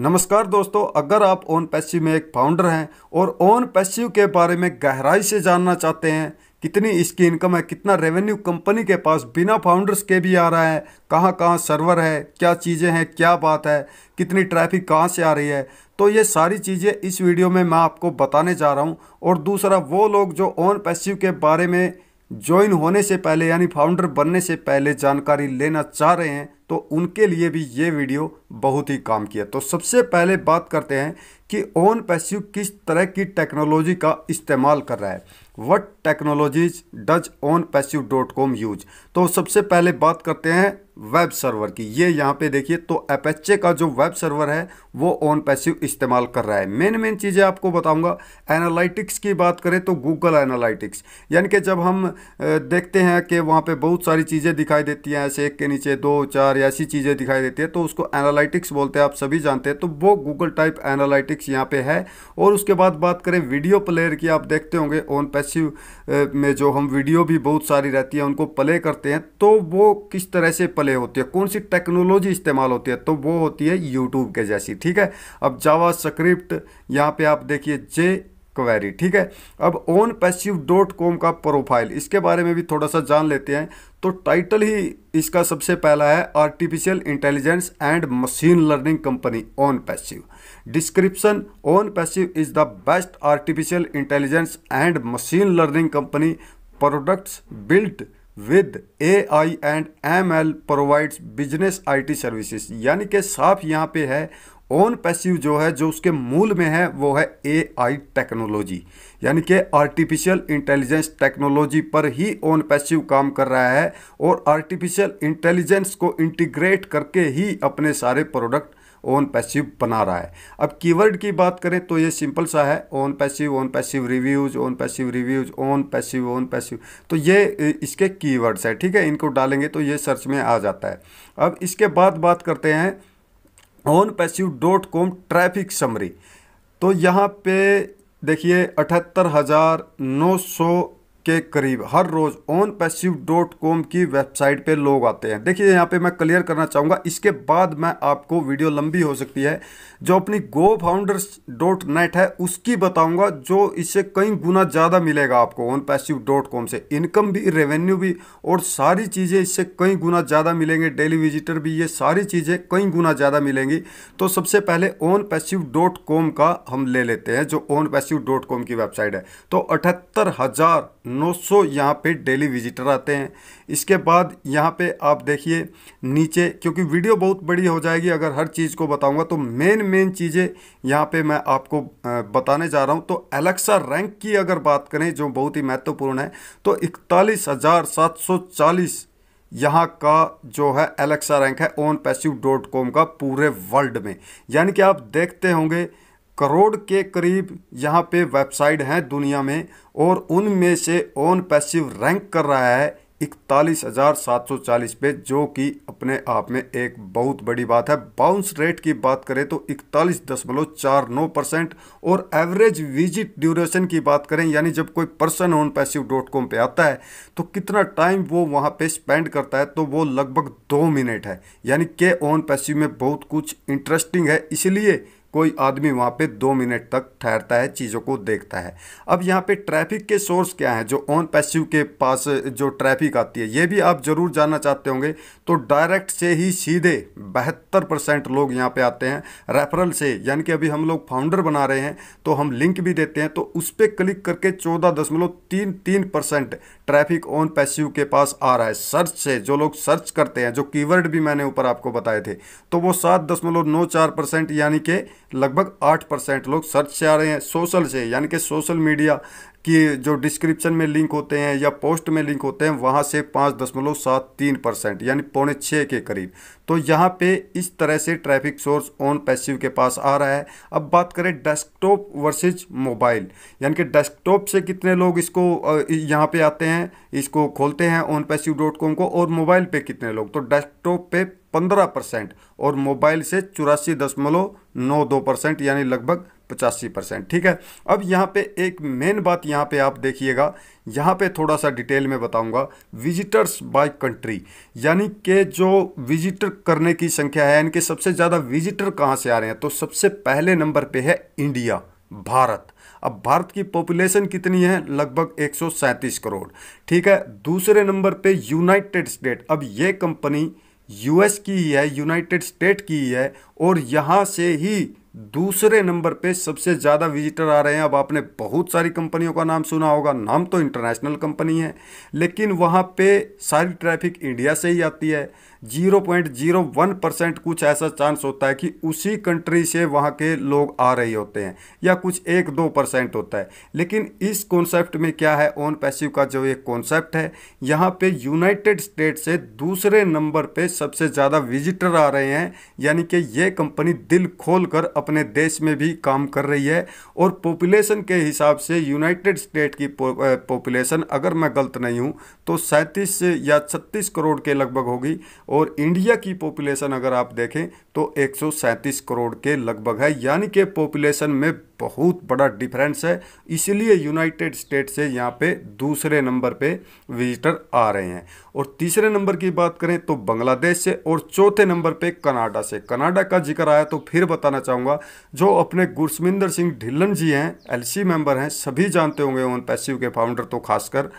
नमस्कार दोस्तों अगर आप ओन पैसिव में एक फाउंडर हैं और ओन पैसिव के बारे में गहराई से जानना चाहते हैं कितनी इसकी इनकम है कितना रेवेन्यू कंपनी के पास बिना फाउंडर्स के भी आ रहा है कहाँ कहाँ सर्वर है क्या चीज़ें हैं क्या बात है कितनी ट्रैफिक कहाँ से आ रही है तो ये सारी चीज़ें इस वीडियो में मैं आपको बताने जा रहा हूँ और दूसरा वो लोग जो ओन पैसिव के बारे में ज्वाइन होने से पहले यानी फाउंडर बनने से पहले जानकारी लेना चाह रहे हैं तो उनके लिए भी ये वीडियो बहुत ही काम किया तो सबसे पहले बात करते हैं कि ओन पैस्यू किस तरह की टेक्नोलॉजी का इस्तेमाल कर रहा है what technologies does on passive dot com use तो सबसे पहले बात करते हैं वेब सर्वर की ये यहाँ पे देखिए तो अपेचे का जो वेब सर्वर है वो ऑन पैसिव इस्तेमाल कर रहा है मेन मेन चीज़ें आपको बताऊंगा एनालिटिक्स की बात करें तो गूगल एनालिटिक्स यानी कि जब हम देखते हैं कि वहाँ पे बहुत सारी चीज़ें दिखाई देती हैं ऐसे एक के नीचे दो चार ऐसी चीज़ें दिखाई देती है तो उसको एनालिटिक्स बोलते हैं आप सभी जानते हैं तो वो गूगल टाइप एनालिटिक्स यहाँ पर है और उसके बाद बात करें वीडियो प्लेयर की आप देखते होंगे ऑन पैसिव में जो हम वीडियो भी बहुत सारी रहती है उनको प्ले करते हैं तो वो किस तरह से प्ले वाले होती है कौन सी टेक्नोलॉजी इस्तेमाल होती है तो वो होती है यूट्यूब के जैसी ठीक है अब जावा स्क्रिप्ट यहाँ पे आप देखिए जे क्वेरी ठीक है अब ओन पैसिव डॉट कॉम का प्रोफाइल इसके बारे में भी थोड़ा सा जान लेते हैं तो टाइटल ही इसका सबसे पहला है artificial intelligence and machine learning company on passive description on passive is the best artificial intelligence and machine learning company products built with A I and M L provides business I T services यानी कि साफ यहाँ पे है on passive जो है जो उसके मूल में है वो है ए आई टेक्नोलॉजी यानी कि आर्टिफिशियल इंटेलिजेंस टेक्नोलॉजी पर ही ओन पैसिव काम कर रहा है और आर्टिफिशियल इंटेलिजेंस को इंटीग्रेट करके ही अपने सारे प्रोडक्ट ओन पैसिव बना रहा है अब कीवर्ड की बात करें तो ये सिंपल सा है on passive on passive reviews on passive reviews on passive on passive तो ये इसके कीवर्ड्स है ठीक है इनको डालेंगे तो ये सर्च में आ जाता है अब इसके बाद बात करते हैं on passive dot com traffic summary तो यहाँ पे देखिए अठहत्तर हज़ार नौ सौ के करीब हर रोज़ ऑन पैसिव डॉट कॉम की वेबसाइट पे लोग आते हैं देखिए यहाँ पे मैं क्लियर करना चाहूँगा इसके बाद मैं आपको वीडियो लंबी हो सकती है जो अपनी गो फाउंडर्स डॉट नेट है उसकी बताऊंगा जो इससे कई गुना ज़्यादा मिलेगा आपको ओन पैसिव डॉट कॉम से इनकम भी रेवेन्यू भी और सारी चीज़ें इससे कई गुना ज़्यादा मिलेंगे डेली विजिटर भी ये सारी चीज़ें कई गुना ज़्यादा मिलेंगी तो सबसे पहले ओन पैसिव डॉट कॉम का हम ले लेते हैं जो ओन पैसिव डॉट कॉम की वेबसाइट है तो अठहत्तर हज़ार नौ सौ यहाँ पर डेली विजिटर आते हैं इसके बाद यहाँ पे आप देखिए नीचे क्योंकि वीडियो बहुत बड़ी हो जाएगी अगर हर चीज़ को बताऊँगा तो मेन मेन चीज़ें यहाँ पे मैं आपको बताने जा रहा हूँ तो एलेक्सा रैंक की अगर बात करें जो बहुत ही महत्वपूर्ण है तो इकतालीस हज़ार सात सौ चालीस यहाँ का जो है एलेक्सा रैंक है ओन पैसिव डॉट कॉम का पूरे वर्ल्ड में यानी कि आप देखते होंगे करोड़ के करीब यहाँ पे वेबसाइट हैं दुनिया में और उनमें से ओन पैसिव रैंक कर रहा है इकतालीस हज़ार सात सौ चालीस पे जो कि अपने आप में एक बहुत बड़ी बात है बाउंस रेट की बात करें तो इकतालीस दशमलव चार नौ परसेंट और एवरेज विजिट ड्यूरेशन की बात करें यानी जब कोई person on passive dot com पर आता है तो कितना टाइम वो वहाँ पे स्पेंड करता है तो वो लगभग दो मिनट है यानी के ऑन पैसिव में बहुत कुछ इंटरेस्टिंग है इसलिए कोई आदमी वहाँ पे दो मिनट तक ठहरता है चीज़ों को देखता है अब यहाँ पे ट्रैफिक के सोर्स क्या हैं जो ऑन पैसिव के पास जो ट्रैफिक आती है ये भी आप ज़रूर जानना चाहते होंगे तो डायरेक्ट से ही सीधे बहत्तर परसेंट लोग यहाँ पे आते हैं रेफरल से यानी कि अभी हम लोग फाउंडर बना रहे हैं तो हम लिंक भी देते हैं तो उस पर क्लिक करके चौदह दशमलव तीन तीन परसेंट ट्रैफिक ऑन पैसिव के पास आ रहा है सर्च से जो लोग सर्च करते हैं जो कीवर्ड भी मैंने ऊपर आपको बताए थे तो वो सात दशमलव नौ चार परसेंट यानी कि लगभग आठ परसेंट लोग सर्च से आ रहे हैं सोशल से यानी कि सोशल मीडिया कि जो डिस्क्रिप्शन में लिंक होते हैं या पोस्ट में लिंक होते हैं वहाँ से पाँच दशमलव सात तीन परसेंट यानी पौने छः के करीब तो यहाँ पे इस तरह से ट्रैफिक सोर्स ऑन पैसिव के पास आ रहा है अब बात करें डेस्कटॉप वर्सेज मोबाइल यानी कि डेस्कटॉप से कितने लोग इसको यहाँ पे आते हैं इसको खोलते हैं ऑन पैसिव डॉट कॉम को और मोबाइल पर कितने लोग तो डेस्कटॉप पर पंद्रह परसेंट और मोबाइल से चौरासी दशमलव नौ दो परसेंट यानी लगभग पचासी परसेंट ठीक है अब यहाँ पे एक मेन बात यहाँ पे आप देखिएगा यहाँ पे थोड़ा सा डिटेल में बताऊंगा विजिटर्स बाय कंट्री यानी कि जो विजिटर करने की संख्या है इनके सबसे ज़्यादा विजिटर कहाँ से आ रहे हैं तो सबसे पहले नंबर पे है इंडिया भारत अब भारत की पॉपुलेशन कितनी है लगभग एक करोड़ ठीक है दूसरे नंबर पर यूनाइटेड स्टेट अब ये कंपनी यूएस की ही है यूनाइटेड स्टेट की ही है और यहाँ से ही दूसरे नंबर पे सबसे ज़्यादा विजिटर आ रहे हैं अब आपने बहुत सारी कंपनियों का नाम सुना होगा नाम तो इंटरनेशनल कंपनी है लेकिन वहाँ पे सारी ट्रैफिक इंडिया से ही आती है 0.01 परसेंट कुछ ऐसा चांस होता है कि उसी कंट्री से वहाँ के लोग आ रहे होते हैं या कुछ एक दो परसेंट होता है लेकिन इस कॉन्सेप्ट में क्या है ओन पैसिव का जो एक कॉन्सेप्ट है यहाँ पे यूनाइटेड स्टेट से दूसरे नंबर पे सबसे ज़्यादा विजिटर आ रहे हैं यानी कि ये कंपनी दिल खोल कर अपने देश में भी काम कर रही है और पॉपुलेशन के हिसाब से यूनाइटेड स्टेट की पॉपुलेशन अगर मैं गलत नहीं हूँ तो सैंतीस या छत्तीस करोड़ के लगभग होगी और इंडिया की पॉपुलेशन अगर आप देखें तो एक करोड़ के लगभग है यानी कि पॉपुलेशन में बहुत बड़ा डिफरेंस है इसलिए यूनाइटेड स्टेट से यहाँ पे दूसरे नंबर पे विजिटर आ रहे हैं और तीसरे नंबर की बात करें तो बांग्लादेश से और चौथे नंबर पे कनाडा से कनाडा का जिक्र आया तो फिर बताना चाहूँगा जो अपने गुरसमिंदर सिंह ढिल्लन जी हैं एलसी मेंबर हैं सभी जानते होंगे ओन पैसिव के फाउंडर तो खासकर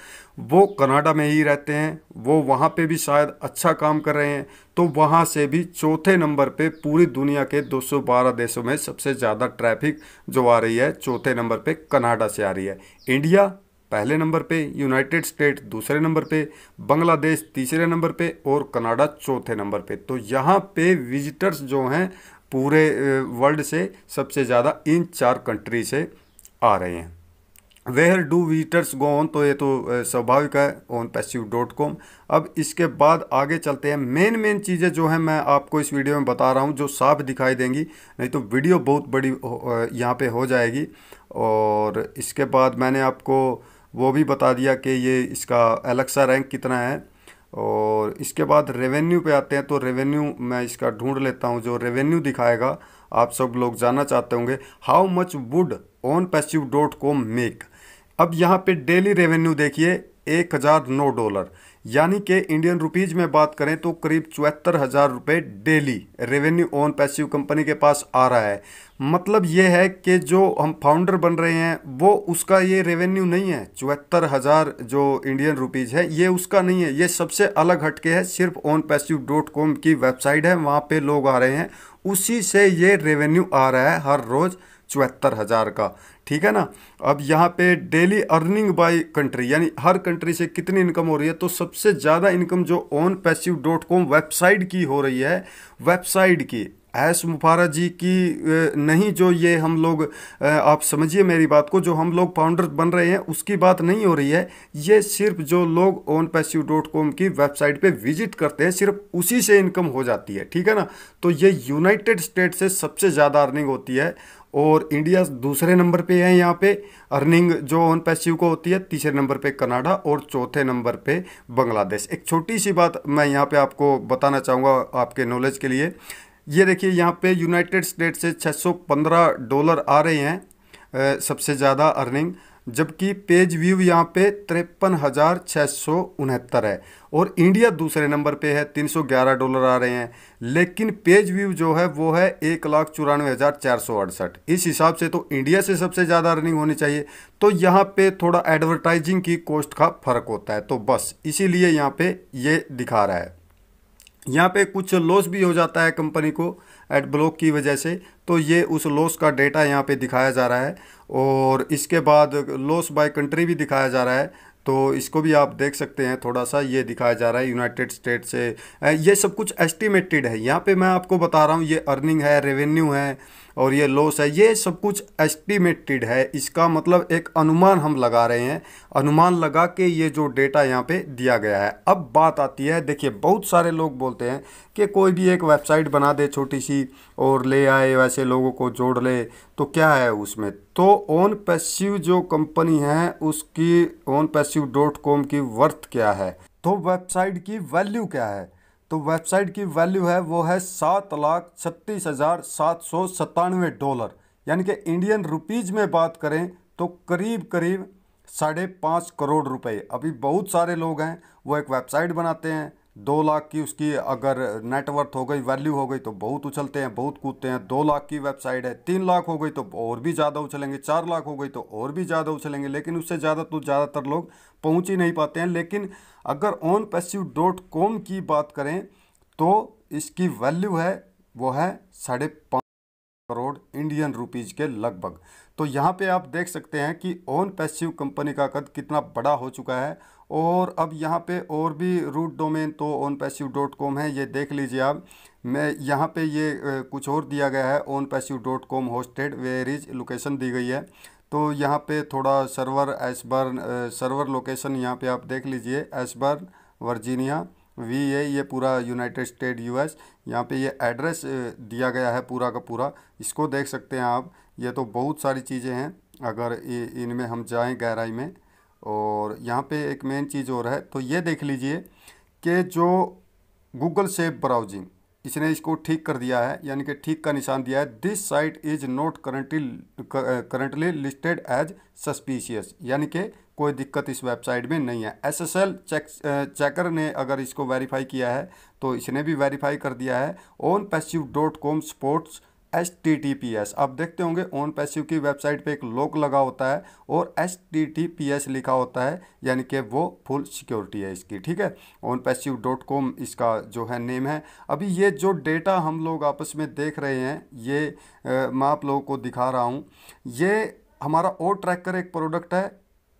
वो कनाडा में ही रहते हैं वो वहाँ पे भी शायद अच्छा काम कर रहे हैं तो वहाँ से भी चौथे नंबर पे पूरी दुनिया के 212 देशों में सबसे ज़्यादा ट्रैफिक जो आ रही है चौथे नंबर पे कनाडा से आ रही है इंडिया पहले नंबर पे यूनाइटेड स्टेट दूसरे नंबर पे बांग्लादेश तीसरे नंबर पे और कनाडा चौथे नंबर पे तो यहाँ पे विजिटर्स जो हैं पूरे वर्ल्ड से सबसे ज़्यादा इन चार कंट्री से आ रहे हैं where do visitors go on तो ये तो स्वाभाविक है ऑन पैसिव डॉट कॉम अब इसके बाद आगे चलते हैं मेन मेन चीज़ें जो हैं मैं आपको इस वीडियो में बता रहा हूँ जो साफ दिखाई देंगी नहीं तो वीडियो बहुत बड़ी यहाँ पे हो जाएगी और इसके बाद मैंने आपको वो भी बता दिया कि ये इसका एलेक्सा रैंक कितना है और इसके बाद रेवेन्यू पे आते हैं तो रेवेन्यू मैं इसका ढूंढ लेता हूँ जो रेवेन्यू दिखाएगा आप सब लोग जानना चाहते होंगे how much would on passive dot com make अब यहाँ पे डेली रेवेन्यू देखिए एक हज़ार नौ डॉलर यानी कि इंडियन रुपीज़ में बात करें तो करीब चौहत्तर हज़ार रुपये daily revenue on passive company के पास आ रहा है मतलब ये है कि जो हम फाउंडर बन रहे हैं वो उसका ये रेवेन्यू नहीं है चौहत्तर हज़ार जो इंडियन रुपीज़ है ये उसका नहीं है ये सबसे अलग हटके है सिर्फ ऑन पैसिव डॉट कॉम की वेबसाइट है वहाँ पर लोग आ रहे हैं उसी से ये रेवेन्यू आ रहा है हर रोज़ चौहत्तर हज़ार का ठीक है ना अब यहाँ पे डेली अर्निंग बाय कंट्री यानी हर कंट्री से कितनी इनकम हो रही है तो सबसे ज़्यादा इनकम जो on passive dot com website की हो रही है वेबसाइट की ऐश मुफारा जी की नहीं जो ये हम लोग आप समझिए मेरी बात को जो हम लोग फाउंडर बन रहे हैं उसकी बात नहीं हो रही है ये सिर्फ जो लोग ओन पैस्यू डॉट कॉम की वेबसाइट पे विजिट करते हैं सिर्फ उसी से इनकम हो जाती है ठीक है ना तो ये यूनाइटेड स्टेट से सबसे ज़्यादा अर्निंग होती है और इंडिया दूसरे नंबर पे है यहाँ पे अर्निंग जो ऑन पैसिव को होती है तीसरे नंबर पे कनाडा और चौथे नंबर पे बांग्लादेश एक छोटी सी बात मैं यहाँ पे आपको बताना चाहूँगा आपके नॉलेज के लिए ये देखिए यहाँ पे यूनाइटेड स्टेट से 615 डॉलर आ रहे हैं सबसे ज़्यादा अर्निंग जबकि पेज व्यू यहाँ पे तिरपन हज़ार छः सौ उनहत्तर है और इंडिया दूसरे नंबर पे है 311 डॉलर आ रहे हैं लेकिन पेज व्यू जो है वो है एक लाख चौरानवे हज़ार चार सौ अड़सठ इस हिसाब से तो इंडिया से सबसे ज़्यादा अर्निंग होनी चाहिए तो यहाँ पे थोड़ा एडवर्टाइजिंग की कॉस्ट का फ़र्क होता है तो बस इसीलिए यहाँ पे ये दिखा रहा है यहाँ पे कुछ लॉस भी हो जाता है कंपनी को एड ब्लॉक की वजह से तो ये उस लॉस का डेटा यहाँ पे दिखाया जा रहा है और इसके बाद लॉस बाय कंट्री भी दिखाया जा रहा है तो इसको भी आप देख सकते हैं थोड़ा सा ये दिखाया जा रहा है यूनाइटेड स्टेट से ये सब कुछ एस्टिमेटेड है यहाँ पे मैं आपको बता रहा हूँ ये अर्निंग है रेवेन्यू है और ये लॉस है ये सब कुछ एस्टिमेटेड है इसका मतलब एक अनुमान हम लगा रहे हैं अनुमान लगा के ये जो डेटा यहाँ पे दिया गया है अब बात आती है देखिए बहुत सारे लोग बोलते हैं कि कोई भी एक वेबसाइट बना दे छोटी सी और ले आए वैसे लोगों को जोड़ ले तो क्या है उसमें तो ओन पैसिव जो कंपनी है उसकी ओन पैसिव डॉट कॉम की वर्थ क्या है तो वेबसाइट की वैल्यू क्या है तो वेबसाइट की वैल्यू है वो है सात लाख छत्तीस हज़ार सात सौ सत्तानवे डॉलर यानी कि इंडियन रुपीज़ में बात करें तो करीब करीब साढ़े पाँच करोड़ रुपए अभी बहुत सारे लोग हैं वो एक वेबसाइट बनाते हैं दो लाख की उसकी अगर नेटवर्थ हो गई वैल्यू हो गई तो बहुत उछलते हैं बहुत कूदते हैं दो लाख की वेबसाइट है तीन लाख हो गई तो और भी ज़्यादा उछलेंगे चार लाख हो गई तो और भी ज़्यादा उछलेंगे लेकिन उससे ज़्यादा तो ज़्यादातर लोग पहुँच ही नहीं पाते हैं लेकिन अगर ऑन पैसिव डॉट कॉम की बात करें तो इसकी वैल्यू है वो है साढ़े पाँच करोड़ इंडियन रुपीज़ के लगभग तो यहाँ पे आप देख सकते हैं कि ओन पैसिव कंपनी का कद कितना बड़ा हो चुका है और अब यहाँ पे और भी रूट डोमेन तो ओन पैस्यू डॉट कॉम है ये देख लीजिए आप मैं यहाँ पे ये कुछ और दिया गया है on passive dot com hosted where is location दी गई है तो यहाँ पे थोड़ा सर्वर एसबर्न सर्वर लोकेशन यहाँ पे आप देख लीजिए एसबर्न वर्जीनिया वी ए ये पूरा यूनाइटेड स्टेट यूएस यहाँ पे ये एड्रेस दिया गया है पूरा का पूरा इसको देख सकते हैं आप ये तो बहुत सारी चीज़ें हैं अगर इनमें हम जाएं गहराई में और यहाँ पे एक मेन चीज़ और है तो ये देख लीजिए कि जो गूगल सेफ ब्राउजिंग इसने इसको ठीक कर दिया है यानी कि ठीक का निशान दिया है this site is not currently currently listed as suspicious यानी कि कोई दिक्कत इस वेबसाइट में नहीं है एसएसएल चेक चेकर ने अगर इसको वेरीफाई किया है तो इसने भी वेरीफाई कर दिया है on passive dot com supports H T T P S आप देखते होंगे ओन पैसिव की वेबसाइट पे एक लॉक लगा होता है और H T T P S लिखा होता है यानी कि वो फुल सिक्योरिटी है इसकी ठीक है ओन पैसिव डॉट कॉम इसका जो है नेम है अभी ये जो डेटा हम लोग आपस में देख रहे हैं ये आ, मैं आप लोगों को दिखा रहा हूँ ये हमारा ओ ट्रैकर एक प्रोडक्ट है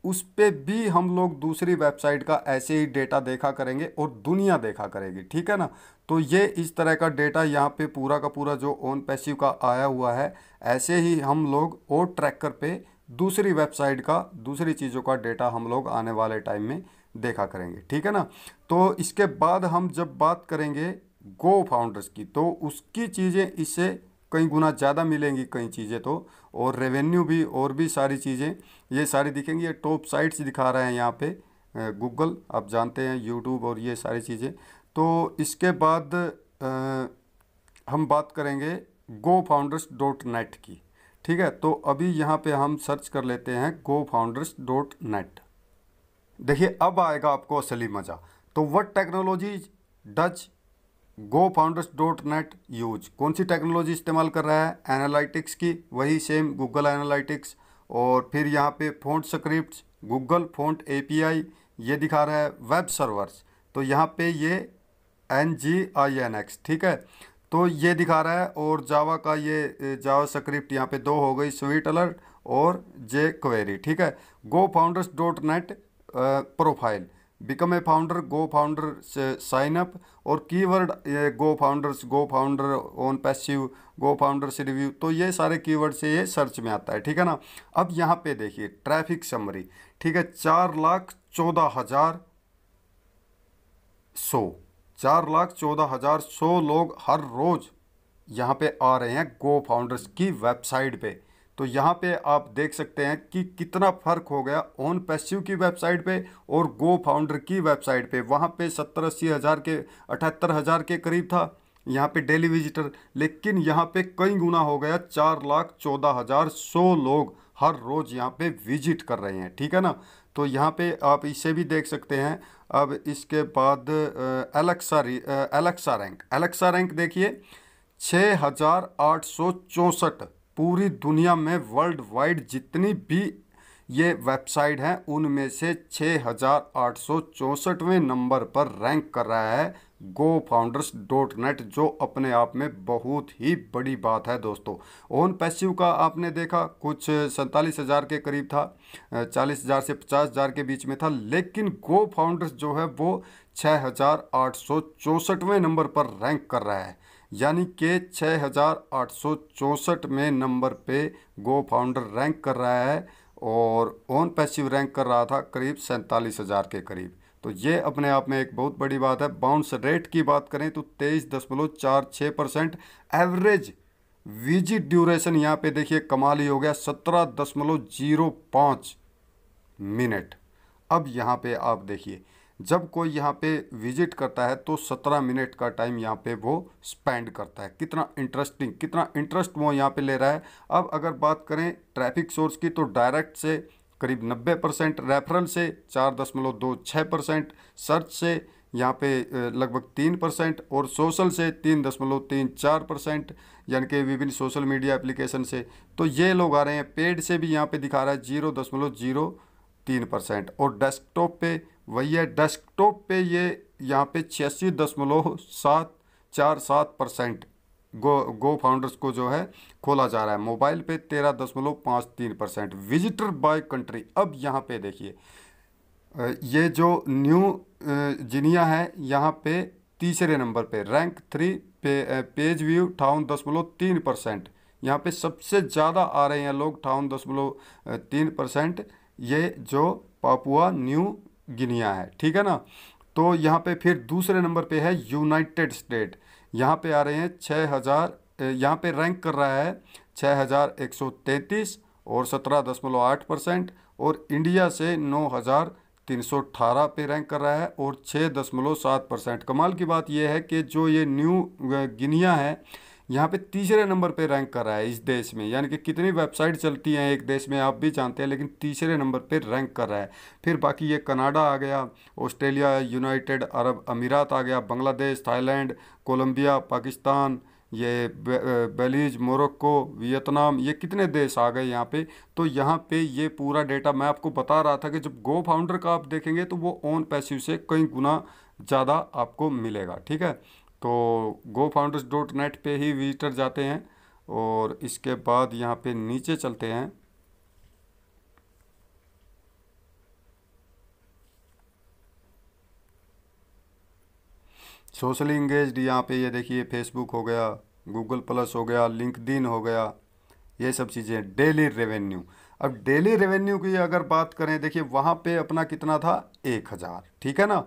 उस पर भी हम लोग दूसरी वेबसाइट का ऐसे ही डेटा देखा करेंगे और दुनिया देखा करेगी ठीक है ना तो ये इस तरह का डेटा यहाँ पे पूरा का पूरा जो ओन पैसिव का आया हुआ है ऐसे ही हम लोग और ट्रैकर पे दूसरी वेबसाइट का दूसरी चीज़ों का डेटा हम लोग आने वाले टाइम में देखा करेंगे ठीक है ना तो इसके बाद हम जब बात करेंगे गो फाउंडर्स की तो उसकी चीज़ें इससे कई गुना ज़्यादा मिलेंगी कई चीज़ें तो और रेवेन्यू भी और भी सारी चीज़ें ये सारी दिखेंगी ये टॉप साइट्स दिखा रहे हैं यहाँ पे गूगल आप जानते हैं यूट्यूब और ये सारी चीज़ें तो इसके बाद आ, हम बात करेंगे गो फाउंडर्स डॉट नेट की ठीक है तो अभी यहाँ पे हम सर्च कर लेते हैं गो फाउंडर्स डॉट नेट देखिए अब आएगा आपको असली मज़ा तो what technology does go founders dot net use कौन सी टेक्नोलॉजी इस्तेमाल कर रहा है एनालिटिक्स की वही सेम गूगल एनालिटिक्स और फिर यहाँ पे फोन स्क्रिप्ट गूगल फोन ए ये दिखा रहा है वेब सर्वर्स तो यहाँ पे ये N G I N X ठीक है तो ये दिखा रहा है और जावा का ये जावा स्क्रिप्ट यहाँ पे दो हो गई स्वीट अलर्ट और जे क्वेरी ठीक है go founders dot net profile become a founder go founder से साइन अप और कीवर्ड ये go founders go founder on passive go founders review तो ये सारे कीवर्ड से ये सर्च में आता है ठीक है ना अब यहाँ पे देखिए ट्रैफिक समरी ठीक है चार लाख चौदह हज़ार सौ चार लाख चौदह हज़ार सौ लोग हर रोज़ यहाँ पे आ रहे हैं गो फाउंडर्स की वेबसाइट पर तो यहाँ पे आप देख सकते हैं कि कितना फ़र्क हो गया ऑन पैसिव की वेबसाइट पे और गो फाउंडर की वेबसाइट पे वहाँ पे सत्तर अस्सी हज़ार के अठहत्तर हज़ार के करीब था यहाँ पे डेली विजिटर लेकिन यहाँ पे कई गुना हो गया चार लाख चौदह हज़ार सौ लोग हर रोज़ यहाँ पे विजिट कर रहे हैं ठीक है ना तो यहाँ पे आप इसे भी देख सकते हैं अब इसके बाद Alexa Alexa rank Alexa rank देखिए छः हज़ार आठ सौ चौंसठ पूरी दुनिया में वर्ल्ड वाइड जितनी भी ये वेबसाइट हैं उनमें से छः हज़ार आठ सौ चौंसठवें नंबर पर रैंक कर रहा है गो फाउंडर्स डॉट नेट जो अपने आप में बहुत ही बड़ी बात है दोस्तों ओन पैसिव का आपने देखा कुछ सैंतालीस हज़ार के करीब था चालीस हज़ार से पचास हज़ार के बीच में था लेकिन गो फाउंडर्स जो है वो छः हज़ार आठ सौ चौंसठवें नंबर पर रैंक कर रहा है यानी कि छः हज़ार आठ सौ चौंसठ में नंबर पे गो फाउंडर रैंक कर रहा है और ओन पैसिव रैंक कर रहा था करीब सैंतालीस हज़ार के करीब तो ये अपने आप में एक बहुत बड़ी बात है बाउंस रेट की बात करें तो तेईस दशमलव चार छः परसेंट एवरेज विजिट ड्यूरेशन यहाँ पे देखिए कमाल ही हो गया सत्रह दशमलव जीरो पाँच मिनट अब यहाँ पे आप देखिए जब कोई यहाँ पे विजिट करता है तो सत्रह मिनट का टाइम यहाँ पे वो स्पेंड करता है कितना इंटरेस्टिंग कितना इंटरेस्ट वो यहाँ पे ले रहा है अब अगर बात करें ट्रैफिक सोर्स की तो डायरेक्ट से करीब 90 परसेंट रेफरल से चार दशमलव दो छः परसेंट सर्च से यहाँ पे लगभग तीन परसेंट और सोशल से तीन दशमलव तीन चार परसेंट यानी कि विभिन्न सोशल मीडिया एप्लीकेशन से तो ये लोग आ रहे हैं पेड से भी यहाँ पे दिखा रहा है जीरो दशमलव जीरो तीन परसेंट और डेस्कटॉप पे वही है डेस्कटॉप पे ये यहाँ पे छियासी दशमलव सात चार सात परसेंट गो गो फाउंडर्स को जो है खोला जा रहा है मोबाइल पे तेरह दशमलव पाँच तीन परसेंट विजिटर बाय कंट्री अब यहाँ पे देखिए ये जो न्यू जिनिया है यहाँ पे तीसरे नंबर पे रैंक थ्री पे पेज व्यू अठावन दशमलव तीन परसेंट यहाँ पर सबसे ज़्यादा आ रहे हैं लोग अठावन दशमलव तीन परसेंट ये जो पापुआ न्यू गिनिया है ठीक है ना तो यहाँ पे फिर दूसरे नंबर पे है यूनाइटेड स्टेट यहाँ पे आ रहे हैं छः हज़ार यहाँ पर रैंक कर रहा है छः हज़ार एक सौ तैंतीस और सत्रह आठ परसेंट और इंडिया से नौ हज़ार तीन सौ अठारह पे रैंक कर रहा है और छः सात परसेंट कमाल की बात यह है कि जो ये न्यू गिनिया है यहाँ पे तीसरे नंबर पे रैंक कर रहा है इस देश में यानी कि कितनी वेबसाइट चलती हैं एक देश में आप भी जानते हैं लेकिन तीसरे नंबर पे रैंक कर रहा है फिर बाकी ये कनाडा आ गया ऑस्ट्रेलिया यूनाइटेड अरब अमीरात आ गया बांग्लादेश थाईलैंड कोलंबिया पाकिस्तान ये बेलीज मोरक्को वियतनाम ये कितने देश आ गए यहाँ पे तो यहाँ पे ये पूरा डेटा मैं आपको बता रहा था कि जब गो फाउंडर का आप देखेंगे तो वो ओन पैसिव से कई गुना ज़्यादा आपको मिलेगा ठीक है तो गो फाउंडर्स डॉट नेट पर ही विजिटर जाते हैं और इसके बाद यहाँ पे नीचे चलते हैं सोशली इंगेज यहाँ पे ये देखिए फेसबुक हो गया गूगल प्लस हो गया लिंकड हो गया ये सब चीज़ें डेली रेवेन्यू अब डेली रेवेन्यू की अगर बात करें देखिए वहाँ पे अपना कितना था एक हज़ार ठीक है ना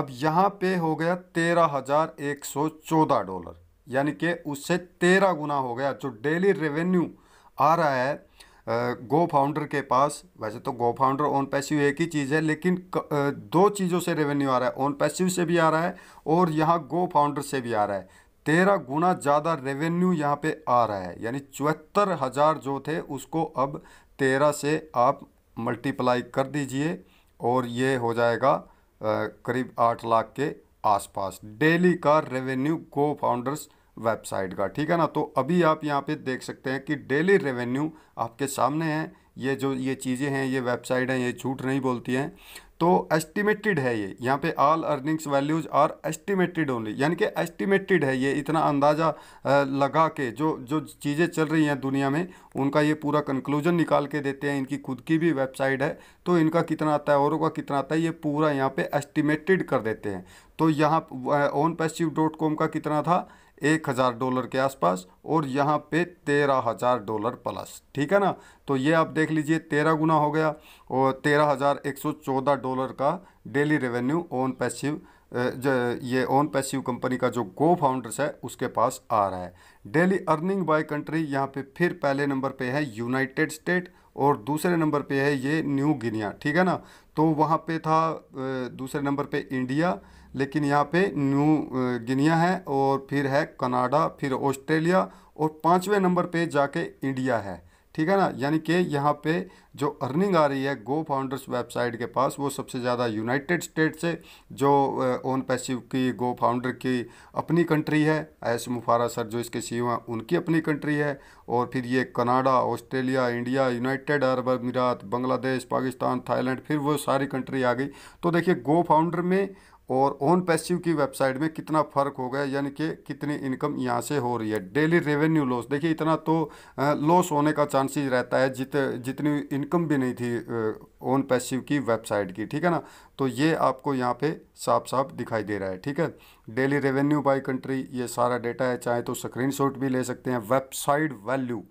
अब यहाँ पे हो गया तेरह हज़ार एक सौ चौदह डॉलर यानी कि उससे तेरह गुना हो गया जो डेली रेवेन्यू आ रहा है गो फाउंडर के पास वैसे तो गो फाउंडर ओन पैसिव एक ही चीज़ है लेकिन दो चीज़ों से रेवेन्यू आ रहा है ओन पैसिव से भी आ रहा है और यहाँ गो फाउंडर से भी आ रहा है तेरह गुना ज़्यादा रेवेन्यू यहाँ पे आ रहा है यानी चौहत्तर हज़ार जो थे उसको अब तेरह से आप मल्टीप्लाई कर दीजिए और ये हो जाएगा करीब आठ लाख के आसपास डेली का रेवेन्यू को फाउंडर्स वेबसाइट का ठीक है ना तो अभी आप यहाँ पे देख सकते हैं कि डेली रेवेन्यू आपके सामने है ये जो ये चीज़ें हैं ये वेबसाइट हैं ये झूठ नहीं बोलती हैं तो एस्टिमेटेड है ये यहाँ पे all earnings values are estimated only यानी कि एस्टिमेटेड है ये इतना अंदाज़ा लगा के जो जो चीज़ें चल रही हैं दुनिया में उनका ये पूरा कंक्लूजन निकाल के देते हैं इनकी खुद की भी वेबसाइट है तो इनका कितना आता है औरों का कितना आता है ये पूरा यहाँ पे एस्टिमेटेड कर देते हैं तो यहाँ ओन पैसिव डॉट कॉम का कितना था एक हज़ार डॉलर के आसपास और यहाँ पे तेरह हज़ार डॉलर प्लस ठीक है ना तो ये आप देख लीजिए तेरह गुना हो गया और तेरह हज़ार एक सौ चौदह डॉलर का डेली रेवेन्यू ऑन पैसिव ये ऑन पैसिव कंपनी का जो गो फाउंडर्स है उसके पास आ रहा है डेली अर्निंग बाय कंट्री यहाँ पे फिर पहले नंबर पे है यूनाइटेड स्टेट और दूसरे नंबर पे है ये न्यू गिनिया ठीक है ना तो वहाँ पे था दूसरे नंबर पे इंडिया लेकिन यहाँ पे न्यू गिनिया है और फिर है कनाडा फिर ऑस्ट्रेलिया और पाँचवें नंबर पे जाके इंडिया है ठीक है ना यानी कि यहाँ पे जो अर्निंग आ रही है गो फाउंडर्स वेबसाइट के पास वो सबसे ज़्यादा यूनाइटेड स्टेट से जो ओन पैसिव की गो फाउंडर की अपनी कंट्री है एस मुफारा सर जो इसके सी e हैं उनकी अपनी कंट्री है और फिर ये Canada Australia India United Arab Emirates Bangladesh Pakistan Thailand फिर वो सारी कंट्री आ गई तो देखिए गो फाउंडर में और ओन पैसिव की वेबसाइट में कितना फ़र्क हो गया यानी कि कितनी इनकम यहाँ से हो रही है डेली रेवेन्यू लॉस देखिए इतना तो लॉस होने का चांसेस रहता है जित जितनी इनकम भी नहीं थी ओन पैसिव की वेबसाइट की ठीक है ना तो ये आपको यहाँ पे साफ साफ दिखाई दे रहा है ठीक है डेली रेवेन्यू बाई कंट्री ये सारा डेटा है चाहे तो स्क्रीन भी ले सकते हैं वेबसाइट वैल्यू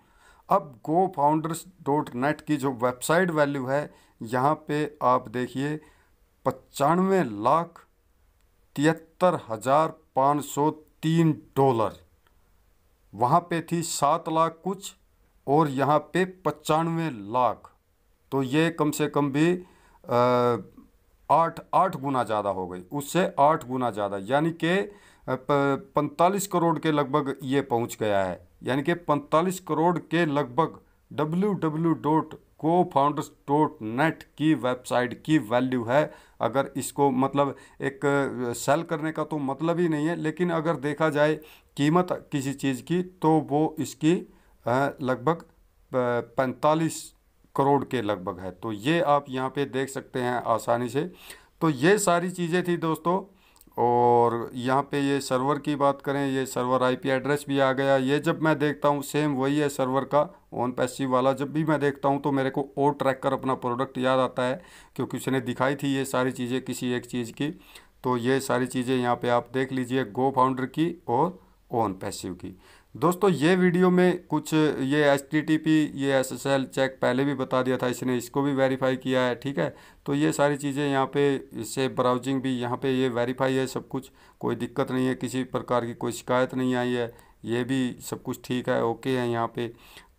अब गो फाउंडर्स डॉट नेट की जो वेबसाइट वैल्यू है यहाँ पर आप देखिए पचानवे लाख तिहत्तर हज़ार पाँच सौ तीन डॉलर वहाँ पे थी सात लाख कुछ और यहाँ पे पचानवे लाख तो ये कम से कम भी आठ आठ गुना ज़्यादा हो गई उससे आठ गुना ज़्यादा यानी कि पैंतालीस करोड़ के लगभग ये पहुँच गया है यानी कि पैंतालीस करोड़ के लगभग W W dot go founders dot net की वेबसाइट की वैल्यू है अगर इसको मतलब एक सेल करने का तो मतलब ही नहीं है लेकिन अगर देखा जाए कीमत किसी चीज़ की तो वो इसकी लगभग पैंतालीस करोड़ के लगभग है तो ये आप यहाँ पे देख सकते हैं आसानी से तो ये सारी चीज़ें थी दोस्तों और यहाँ पे ये सर्वर की बात करें ये सर्वर आईपी एड्रेस भी आ गया ये जब मैं देखता हूँ सेम वही है सर्वर का ऑन पैसिव वाला जब भी मैं देखता हूँ तो मेरे को और ट्रैक कर अपना प्रोडक्ट याद आता है क्योंकि उसने दिखाई थी ये सारी चीज़ें किसी एक चीज़ की तो ये सारी चीज़ें यहाँ पे आप देख लीजिए गो फाउंडर की और ऑन पैसिव की दोस्तों ये वीडियो में कुछ ये एच ये एस चेक पहले भी बता दिया था इसने इसको भी वेरीफाई किया है ठीक है तो ये सारी चीज़ें यहाँ पे इससे ब्राउजिंग भी यहाँ पे ये वेरीफाई है सब कुछ कोई दिक्कत नहीं है किसी प्रकार की कोई शिकायत नहीं आई है ये भी सब कुछ ठीक है ओके है यहाँ पे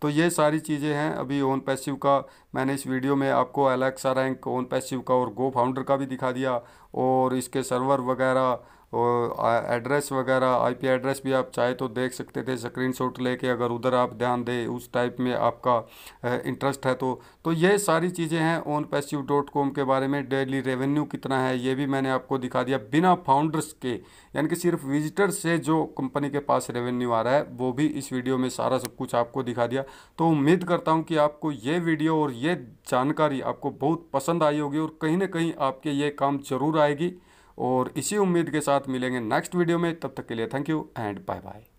तो ये सारी चीज़ें हैं अभी ओन पैसिव का मैंने इस वीडियो में आपको एलेक्सा रैंक ओन पैसिव का और गो फाउंडर का भी दिखा दिया और इसके सर्वर वगैरह और एड्रेस वगैरह आईपी एड्रेस भी आप चाहे तो देख सकते थे स्क्रीनशॉट लेके अगर उधर आप ध्यान दें उस टाइप में आपका इंटरेस्ट है तो तो ये सारी चीज़ें हैं ऑन पैसिव डॉट कॉम के बारे में डेली रेवेन्यू कितना है ये भी मैंने आपको दिखा दिया बिना फाउंडर्स के यानी कि सिर्फ विजिटर्स से जो कंपनी के पास रेवेन्यू आ रहा है वो भी इस वीडियो में सारा सब कुछ आपको दिखा दिया तो उम्मीद करता हूँ कि आपको ये वीडियो और ये जानकारी आपको बहुत पसंद आई होगी और कहीं ना कहीं आपके ये काम ज़रूर आएगी और इसी उम्मीद के साथ मिलेंगे नेक्स्ट वीडियो में तब तक के लिए thank you and bye bye